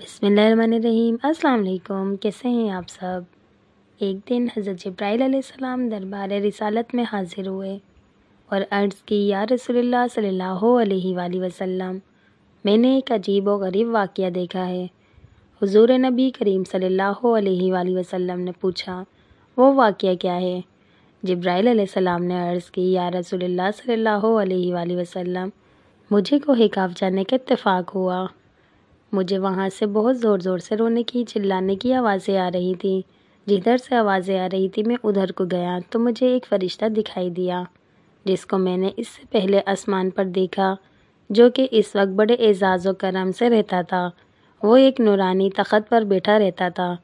बसमीम अल्लाम कैसे हैं आप सब एक दिन हज़रत जब्राईल सलाम दरबार रिसालत में हाज़िर हुए और अर्ज़ की या रसोल्ला सल्लल्लाहु अलैहि वसल्लम मैंने एक अजीब व गरीब वाक़ देखा है हुजूर नबी करीम सल्लल्लाहु अलैहि वसल्लम ने पूछा वो वाक़ क्या है जब्राईल सलाम ने अर्ज़ की या रसोल्ला सल्लल्लाहु अलैहि वसल्लम मुझे को काफ जाने का इत्तेफ़ाक़ हुआ मुझे वहाँ से बहुत ज़ोर ज़ोर से रोने की चिल्लाने की आवाज़ें आ रही थी जिधर से आवाज़ें आ रही थी मैं उधर को गया तो मुझे एक फ़रिश्ता दिखाई दिया जिसको मैंने इससे पहले आसमान पर देखा जो कि इस वक्त बड़े एजाज़ करम से रहता था वो एक नूरानी तखत पर बैठा रहता था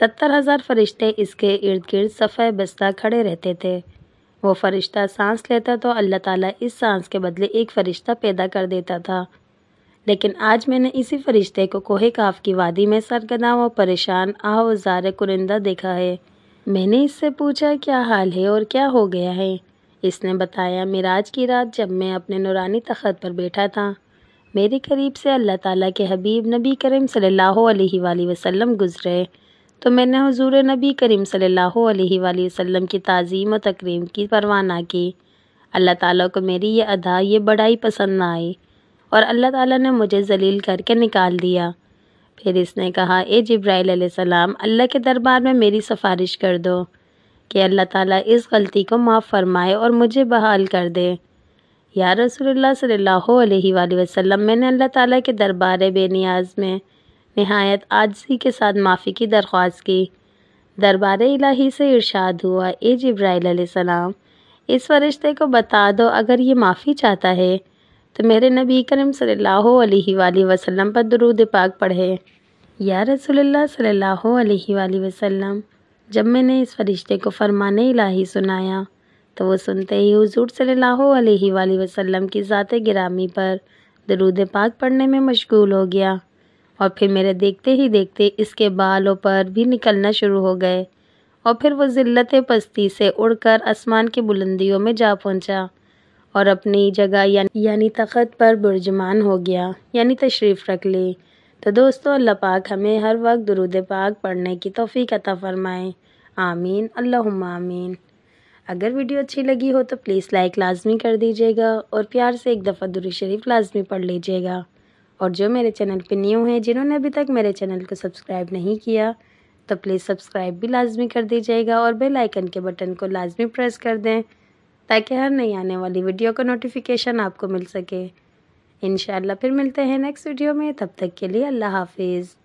सत्तर हज़ार फरिश्ते इसके इर्द गिर्द सफ़े बस्ता खड़े रहते थे वो फ़रिश्ता सांस लेता तो अल्लाह ताला इस सांस के बदले एक फ़रिश्ता पैदा कर देता था लेकिन आज मैंने इसी फरिश्ते को कोहे काफ की वादी में सरगना व परेशान आह कुरिंदा देखा है मैंने इससे पूछा क्या हाल है और क्या हो गया है इसने बताया मिराज की रात जब मैं अपने नुरानी तखत पर बैठा था मेरे करीब से अल्लाह ताला के हबीब नबी करीम सल्लल्लाहु अलैहि वसल्लम गुज़रे तो मैंने हुजूर नबी करीम सल्लल्लाहु अलैहि वसल्लम की तज़ीम और तकरीम की परवाना की अल्लाह ताला को मेरी ये अदा ये बड़ाई पसंद ना आई और अल्लाह ताला ने मुझे जलील करके निकाल दिया फिर इसने कहा ए जब्राईल सलाम अल्लाह के दरबार में मेरी सिफारिश कर दो कि अल्लाह ताला इस गलती को माफ़ फरमाए और मुझे बहाल कर दे या रसूलुल्लाह सल्लल्लाहु अलैहि वसल्लम मैंने अल्लाह ताला के दरबार बेनियाज में नहायत आजसी के साथ माफ़ी की दरख्वास्त की दरबार इलाही से इरशाद हुआ ए जब्राईल सलाम इस फरिश्ते को बता दो अगर ये माफ़ी चाहता है तो मेरे नबी करीम सल्ला वसलम पर दरूद पाक पढ़े या रसोल्ला सल्ला वसलम जब मैंने इस फरिश्ते को फरमाने इलाही सुनाया तो वो सुनते ही हुजूर सल्लल्लाहु अलैहि वसल्लम की ज़ात गिरामी पर दरूद पाक पढ़ने में मशगूल हो गया और फिर मेरे देखते ही देखते इसके बालों पर भी निकलना शुरू हो गए और फिर वो ज़िल्लत पस्ती से उड़कर आसमान की बुलंदियों में जा पहुंचा और अपनी जगह या, यानी तख्त पर बुरजमान हो गया यानी तशरीफ़ रख ली तो दोस्तों अल्लाह पाक हमें हर वक्त दरुद पाक पढ़ने की तोफ़ी अता फ़रमाएँ आमीन अल्लाह आमीन अगर वीडियो अच्छी लगी हो तो प्लीज़ लाइक लाजमी कर दीजिएगा और प्यार से एक दफ़ा दुरू शरीफ लाजमी पढ़ लीजिएगा और जो मेरे चैनल पर न्यू हैं जिन्होंने अभी तक मेरे चैनल को सब्सक्राइब नहीं किया तो प्लीज़ सब्सक्राइब भी लाजमी कर दीजिएगा और बेल आइकन के बटन को लाजमी प्रेस कर दें ताकि हर नई आने वाली वीडियो का नोटिफिकेशन आपको मिल सके इन फिर मिलते हैं नेक्स्ट वीडियो में तब तक के लिए अल्लाह हाफिज़